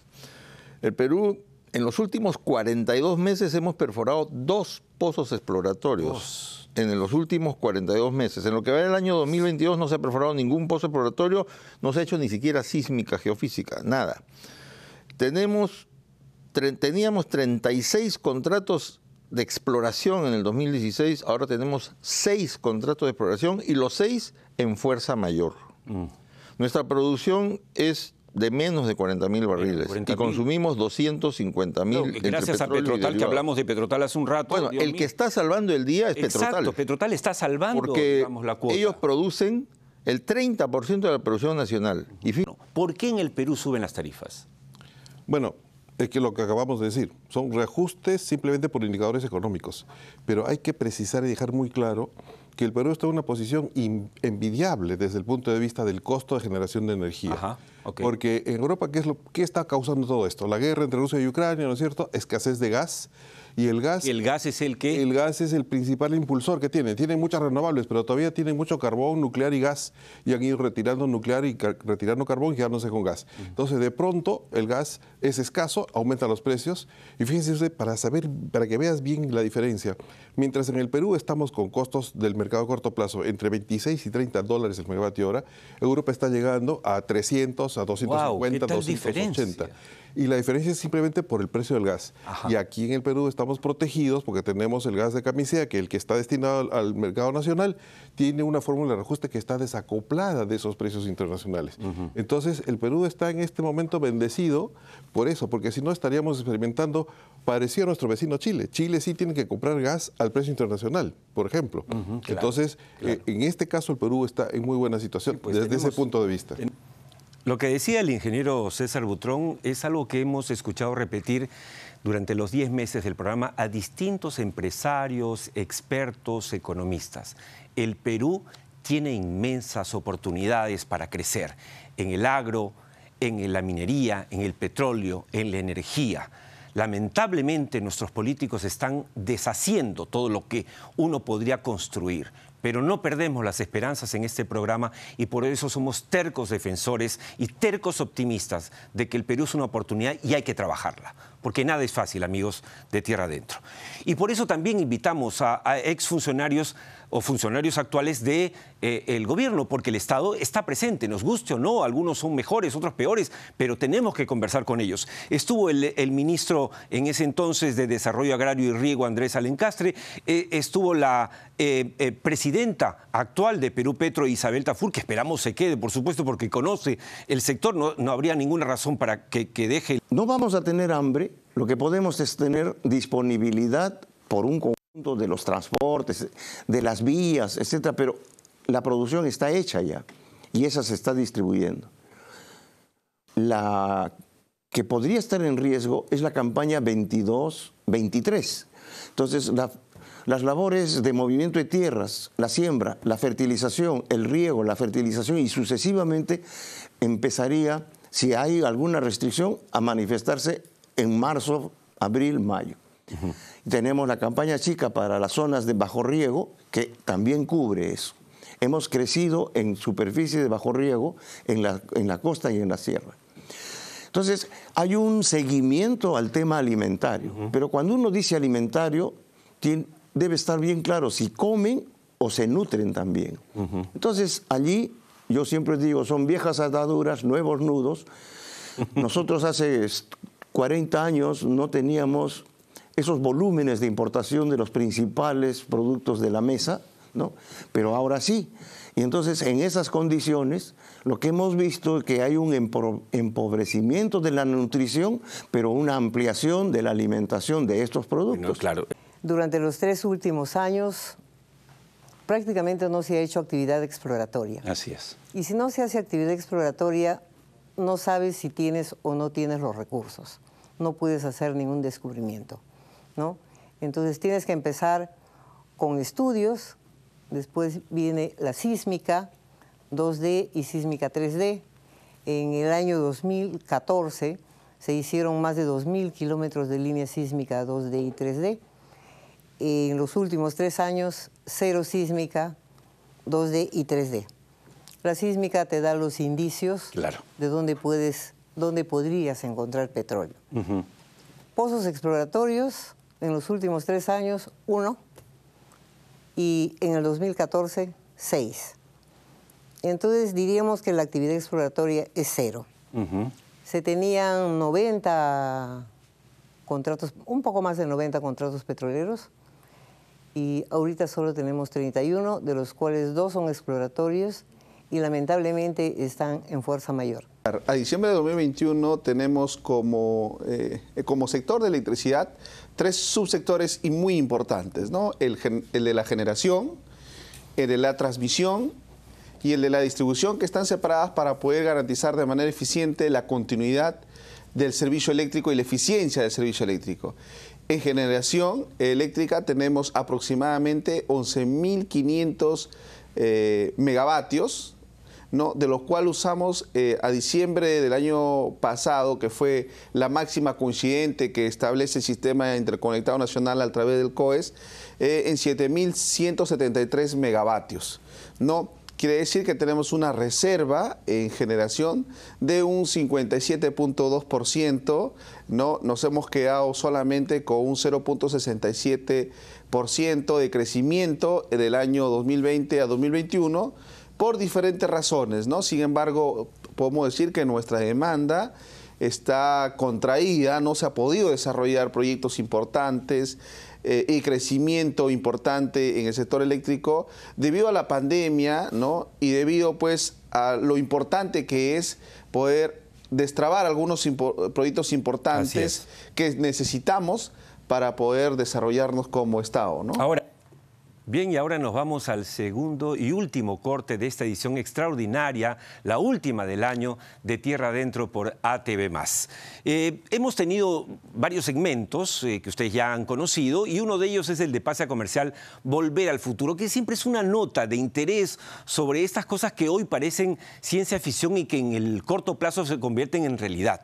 El Perú, en los últimos 42 meses, hemos perforado dos pozos exploratorios en los últimos 42 meses. En lo que va del año 2022 no se ha perforado ningún pozo exploratorio, no se ha hecho ni siquiera sísmica geofísica, nada. Tenemos, teníamos 36 contratos de exploración en el 2016, ahora tenemos 6 contratos de exploración y los 6 en fuerza mayor. Mm. Nuestra producción es de menos de 40.000 barriles y consumimos 250 mil. gracias a Petrotal, que hablamos de Petrotal hace un rato. Bueno, el que está salvando el día es Exacto, Petrotal. está salvando porque la cuota. Ellos producen el 30% de la producción nacional. Y ¿Por qué en el Perú suben las tarifas? Bueno, es que lo que acabamos de decir, son reajustes simplemente por indicadores económicos. Pero hay que precisar y dejar muy claro que el Perú está en una posición envidiable desde el punto de vista del costo de generación de energía. Porque en Europa, ¿qué, es lo, ¿qué está causando todo esto? La guerra entre Rusia y Ucrania, ¿no es cierto? Escasez de gas. Y el gas. ¿Y el gas es el que. El gas es el principal impulsor que tiene. Tiene muchas renovables, pero todavía tienen mucho carbón, nuclear y gas. Y han ido retirando nuclear y retirando carbón y quedándose con gas. Entonces, de pronto, el gas es escaso, aumentan los precios. Y fíjense para saber, para que veas bien la diferencia. Mientras en el Perú estamos con costos del mercado a corto plazo entre 26 y 30 dólares el megavatio hora, Europa está llegando a 300, a 250, wow, 280. Diferencia y la diferencia es simplemente por el precio del gas. Y aquí en el Perú estamos protegidos porque tenemos el gas de camisea, que el que está destinado al, mercado nacional tiene una fórmula de ajuste que está desacoplada de esos precios internacionales. Entonces, el Perú está en este momento bendecido por eso, porque si no estaríamos experimentando parecido a nuestro vecino Chile. Chile sí tiene que comprar gas al precio internacional, por ejemplo. Entonces, eh, en este caso el Perú está en muy buena situación pues desde ese punto de vista. Lo que decía el ingeniero César Butrón es algo que hemos escuchado repetir durante los 10 meses del programa a distintos empresarios, expertos, economistas. El Perú tiene inmensas oportunidades para crecer en el agro, en la minería, en el petróleo, en la energía. Lamentablemente nuestros políticos están deshaciendo todo lo que uno podría construir pero no perdemos las esperanzas en este programa y por eso somos tercos defensores y tercos optimistas de que el Perú es una oportunidad y hay que trabajarla porque nada es fácil, amigos de Tierra Adentro. Y por eso también invitamos a, exfuncionarios o funcionarios actuales del de, eh, gobierno, porque el Estado está presente, nos guste o no, algunos son mejores, otros peores, pero tenemos que conversar con ellos. Estuvo el, ministro en ese entonces de Desarrollo Agrario y Riego, Andrés Alencastre, eh, estuvo la eh, presidenta actual de Perú Petro, Isabel Tafur, que esperamos se quede, por supuesto, porque conoce el sector, no, no habría ninguna razón para que, que deje. No vamos a tener hambre, lo que podemos es tener disponibilidad por un conjunto de los transportes, de las vías, etcétera, pero la producción está hecha ya y esa se está distribuyendo. La que podría estar en riesgo es la campaña 22-23. Entonces, las labores de movimiento de tierras, la siembra, la fertilización, el riego, la fertilización y sucesivamente empezaría, si hay alguna restricción, a manifestarse en marzo, abril, mayo. Tenemos la campaña chica para las zonas de bajo riego, que también cubre eso. Hemos crecido en superficie de bajo riego en la, en la costa y en la sierra. Entonces, hay un seguimiento al tema alimentario, pero cuando uno dice alimentario, debe estar bien claro si comen o se nutren también. Entonces, allí yo siempre digo, son viejas ataduras, nuevos nudos. [LAUGHS] Nosotros hace 40 años no teníamos esos volúmenes de importación de los principales productos de la mesa, ¿no? pero ahora sí. Y entonces en esas condiciones lo que hemos visto es que hay un empobrecimiento de la nutrición, pero una ampliación de la alimentación de estos productos. claro. Durante los tres últimos años prácticamente no se ha hecho actividad exploratoria. Así es. Y si no se hace actividad exploratoria, no sabes si tienes o no tienes los recursos. No puedes hacer ningún descubrimiento, ¿no? Entonces tienes que empezar con estudios, después viene la sísmica 2D y sísmica 3D. En el año 2014 se hicieron más de 2.000 kilómetros de línea sísmica 2D y 3D. En los últimos tres años, cero sísmica 2D y 3D. La sísmica te da los indicios de dónde puedes, dónde podrías encontrar petróleo. Pozos exploratorios, en los últimos tres años, uno, y en el 2014, seis. Entonces diríamos que la actividad exploratoria es cero. Se tenían 90 contratos, un poco más de 90 contratos petroleros, y ahorita solo tenemos 31, de los cuales dos son exploratorios y lamentablemente están en fuerza mayor. A diciembre de 2021 tenemos como, eh, como sector de electricidad tres subsectores y muy importantes, ¿no? El, de la generación, el de la transmisión y el de la distribución que están separadas para poder garantizar de manera eficiente la continuidad del servicio eléctrico y la eficiencia del servicio eléctrico. En generación eléctrica tenemos aproximadamente 11.500 eh, megavatios de los cuales usamos eh, a diciembre del año pasado, que fue la máxima coincidente que establece el sistema interconectado nacional a través del COES, eh, en 7.173 megavatios. ¿no? Quiere decir que tenemos una reserva en generación de un 57.2%, ¿no? nos hemos quedado solamente con un 0.67% de crecimiento del año 2020 a 2021 por diferentes razones, ¿no? Sin embargo, podemos decir que nuestra demanda está contraída, no se ha podido desarrollar proyectos importantes eh, y crecimiento importante en el sector eléctrico debido a la pandemia, ¿no? Y debido pues a lo importante que es poder destrabar algunos proyectos importantes que necesitamos para poder desarrollarnos como Estado, ¿no? Bien, y ahora nos vamos al segundo y último corte de esta edición extraordinaria, la última del año de Tierra Adentro por ATV. Eh, hemos tenido varios segmentos eh, que ustedes ya han conocido y uno de ellos es el de pase a comercial Volver al Futuro, que siempre es una nota de interés sobre estas cosas que hoy parecen ciencia ficción y que en el corto plazo se convierten en realidad.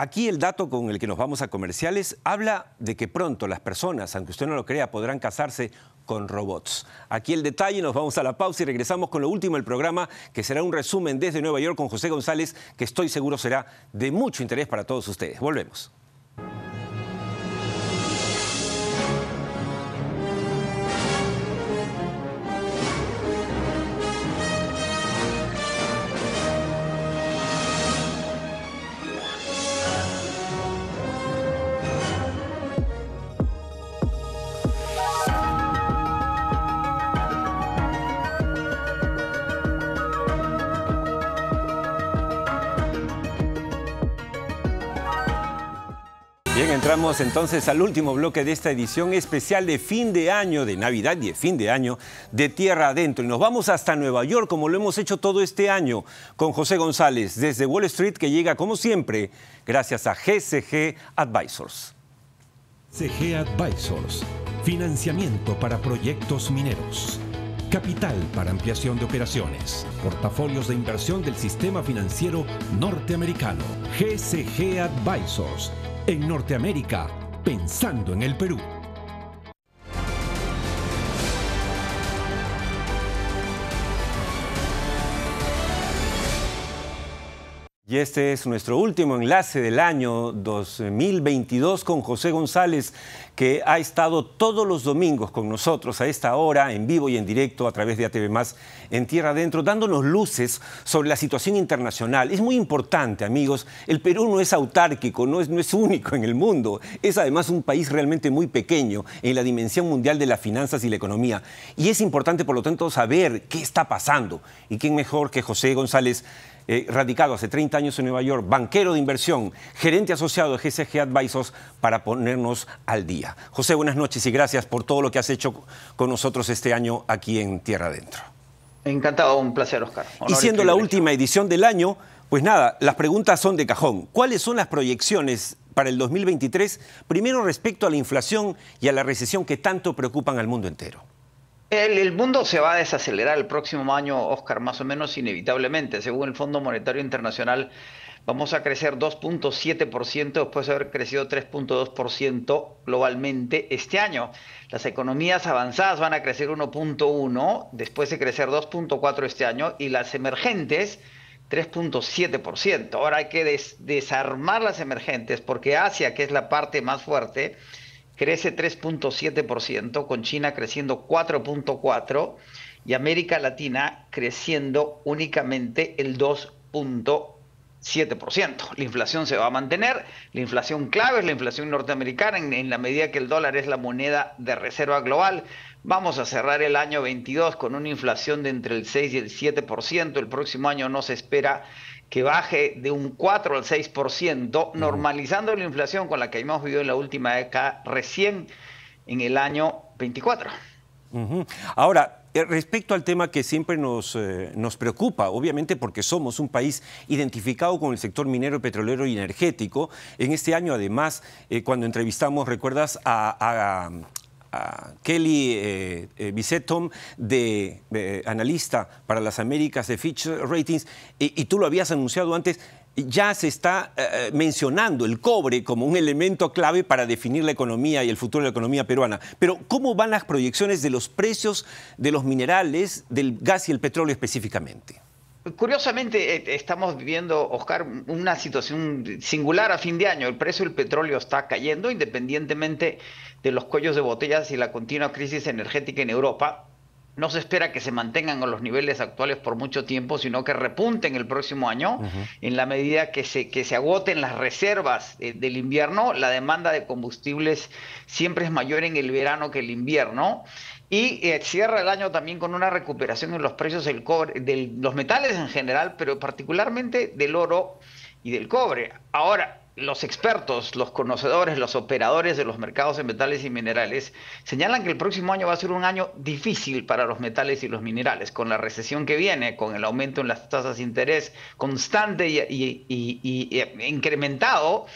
Aquí el dato con el que nos vamos a comerciales habla de que pronto las personas, aunque usted no lo crea, podrán casarse con robots. Aquí el detalle, nos vamos a la pausa y regresamos con lo último del programa, que será un resumen desde Nueva York con José González, que estoy seguro será de mucho interés para todos ustedes. Volvemos. Vamos entonces al último bloque de esta edición especial de fin de año, de Navidad y de fin de año, de Tierra Adentro. Y nos vamos hasta Nueva York, como lo hemos hecho todo este año, con José González, desde Wall Street, que llega, como siempre, gracias a GCG Advisors. GCG Advisors, financiamiento para proyectos mineros. Capital para ampliación de operaciones. Portafolios de inversión del sistema financiero norteamericano. GCG Advisors en Norteamérica, pensando en el Perú. Y este es nuestro último enlace del año 2022 con José González, que ha estado todos los domingos con nosotros a esta hora, en vivo y en directo, a través de ATV Más en Tierra Adentro, dándonos luces sobre la situación internacional. Es muy importante, amigos, el Perú no es autárquico, no es, no es único en el mundo, es además un país realmente muy pequeño en la dimensión mundial de las finanzas y la economía. Y es importante, por lo tanto, saber qué está pasando. Y quién mejor que José González eh, radicado hace 30 años en Nueva York, banquero de inversión, gerente asociado de GCG Advisors, para ponernos al día. José, buenas noches y gracias por todo lo que has hecho con nosotros este año aquí en Tierra Adentro. Encantado, un placer, Oscar. y siendo la última edición del año, pues nada, las preguntas son de cajón. ¿Cuáles son las proyecciones para el 2023, primero respecto a la inflación y a la recesión que tanto preocupan al mundo entero? El, mundo se va a desacelerar el próximo año, Oscar, más o menos inevitablemente. Según el Fondo Monetario Internacional, vamos a crecer 2.7% después de haber crecido 3.2% globalmente este año. Las economías avanzadas van a crecer 1.1 después de crecer 2.4 este año y las emergentes 3.7%. Ahora hay que desarmar las emergentes porque Asia, que es la parte más fuerte, crece 3.7%, con China creciendo 4.4% y América Latina creciendo únicamente el 2.7%. La inflación se va a mantener, la inflación clave es la inflación norteamericana en, la medida que el dólar es la moneda de reserva global. Vamos a cerrar el año 22 con una inflación de entre el 6 y el 7%. El próximo año no se espera que baje de un 4 al 6%, normalizando la inflación con la que hemos vivido en la última década recién en el año 24. Ahora, eh, respecto al tema que siempre nos, eh, nos, preocupa, obviamente porque somos un país identificado con el sector minero, petrolero y energético, en este año además, eh, cuando entrevistamos, recuerdas, a, a Kelly eh, eh de, analista para las Américas de Fitch Ratings, y, tú lo habías anunciado antes, ya se está eh, eh, mencionando el cobre como un elemento clave para definir la economía y el futuro de la economía peruana. Pero ¿cómo van las proyecciones de los precios de los minerales, del gas y el petróleo específicamente? Curiosamente, eh, estamos viviendo, Oscar, una situación singular a fin de año. El precio del petróleo está cayendo independientemente de los cuellos de botellas y la continua crisis energética en Europa. No se espera que se mantengan a los niveles actuales por mucho tiempo, sino que repunten el próximo año. En la medida que se, que se agoten las reservas eh, del invierno, la demanda de combustibles siempre es mayor en el verano que el invierno. Y eh, cierra el año también con una recuperación en los precios del cobre, de los metales en general, pero particularmente del oro y del cobre. Ahora, los expertos, los conocedores, los operadores de los mercados de metales y minerales señalan que el próximo año va a ser un año difícil para los metales y los minerales, con la recesión que viene, con el aumento en las tasas de interés constante y eh, incrementado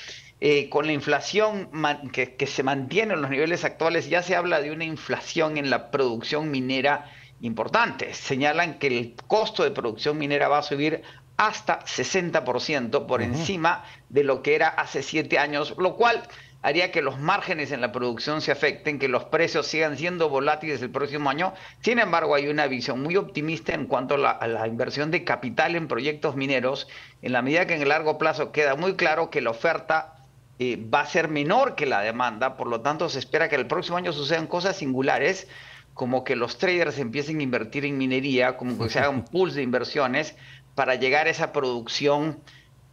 eh, con la inflación que, se mantiene en los niveles actuales, ya se habla de una inflación en la producción minera importante. Señalan que el costo de producción minera va a subir hasta 60% por encima de lo que era hace siete años, lo cual haría que los márgenes en la producción se afecten, que los precios sigan siendo volátiles el próximo año. Sin embargo, hay una visión muy optimista en cuanto a la, inversión de capital en proyectos mineros, en la medida que en el largo plazo queda muy claro que la oferta eh, va a ser menor que la demanda, por lo tanto se espera que el próximo año sucedan cosas singulares, como que los traders empiecen a invertir en minería, como que se haga un [LAUGHS] pools de inversiones para llegar a esa producción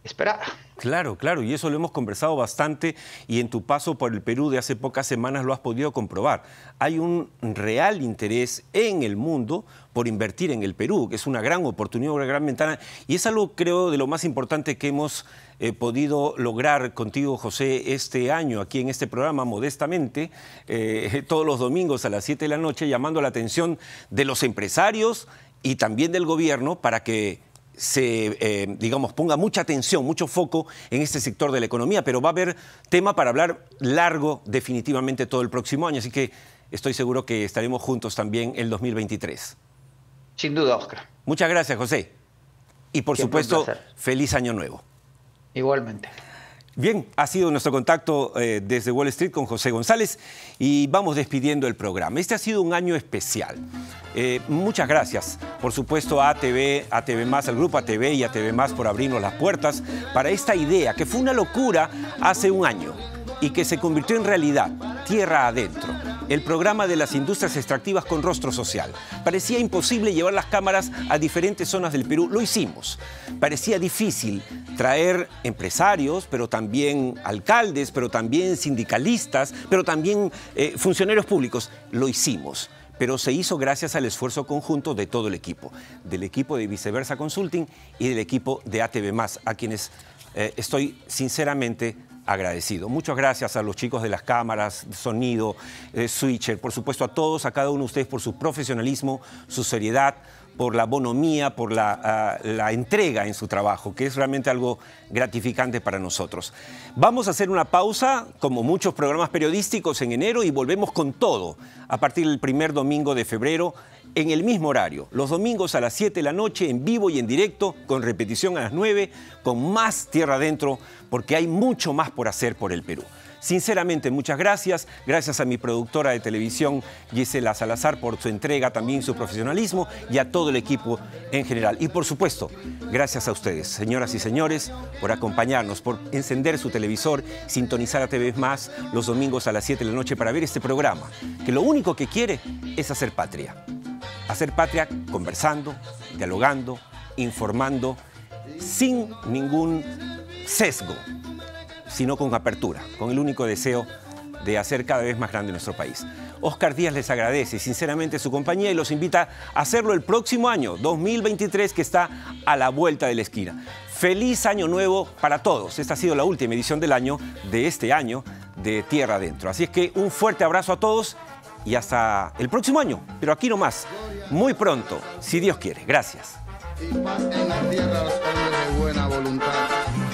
esperada. Claro, claro, y eso lo hemos conversado bastante y en tu paso por el Perú de hace pocas semanas lo has podido comprobar. Hay un real interés en el mundo por invertir en el Perú, que es una gran oportunidad, una gran ventana, y es algo creo de lo más importante que hemos He podido lograr contigo, José, este año aquí en este programa, modestamente, eh, todos los domingos a las 7 de la noche, llamando la atención de los empresarios y también del gobierno para que se, eh, digamos, ponga mucha atención, mucho foco en este sector de la economía, pero va a haber tema para hablar largo definitivamente todo el próximo año, así que estoy seguro que estaremos juntos también el 2023. Sin duda, Oscar. Muchas gracias, José. Y por supuesto, feliz año nuevo. Igualmente. Bien, ha sido nuestro contacto eh, desde Wall Street con José González y vamos despidiendo el programa. Este ha sido un año especial. Eh, muchas gracias, por supuesto, a ATV, a Más, al grupo ATV y a TV Más por abrirnos las puertas para esta idea que fue una locura hace un año y que se convirtió en realidad, tierra adentro, el programa de las industrias extractivas con rostro social. Parecía imposible llevar las cámaras a diferentes zonas del Perú, lo hicimos. Parecía difícil traer empresarios, pero también alcaldes, pero también sindicalistas, pero también eh, funcionarios públicos, lo hicimos pero se hizo gracias al esfuerzo conjunto de todo el equipo, del equipo de Viceversa Consulting y del equipo de ATV, a quienes eh, estoy sinceramente agradecido. Muchas gracias a los chicos de las cámaras, sonido, switcher, por supuesto a todos, a cada uno de ustedes por su profesionalismo, su seriedad, por la bonomía, por ah, la, entrega en su trabajo, que es realmente algo gratificante para nosotros. Vamos a hacer una pausa, como muchos programas periodísticos, en enero y volvemos con todo a partir del primer domingo de febrero en el mismo horario, los domingos a las 7 de la noche, en vivo y en directo, con repetición a las 9, con más tierra adentro, porque hay mucho más por hacer por el Perú. Sinceramente, muchas gracias. Gracias a mi productora de televisión, Gisela Salazar, por su entrega, también su profesionalismo y a todo el equipo en general. Y por supuesto, gracias a ustedes, señoras y señores, por acompañarnos, por encender su televisor, sintonizar a TV Más los domingos a las 7 de la noche para ver este programa, que lo único que quiere es hacer patria. Hacer patria conversando, dialogando, informando, sin ningún sesgo sino con apertura, con el único deseo de hacer cada vez más grande nuestro país. Oscar Díaz les agradece sinceramente su compañía y los invita a hacerlo el próximo año, 2023, que está a la vuelta de la esquina. Feliz año nuevo para todos. Esta ha sido la última edición del año, de este año, de Tierra Adentro. Así es que un fuerte abrazo a todos y hasta el próximo año, pero aquí nomás, muy pronto, si Dios quiere. Gracias. buena voluntad.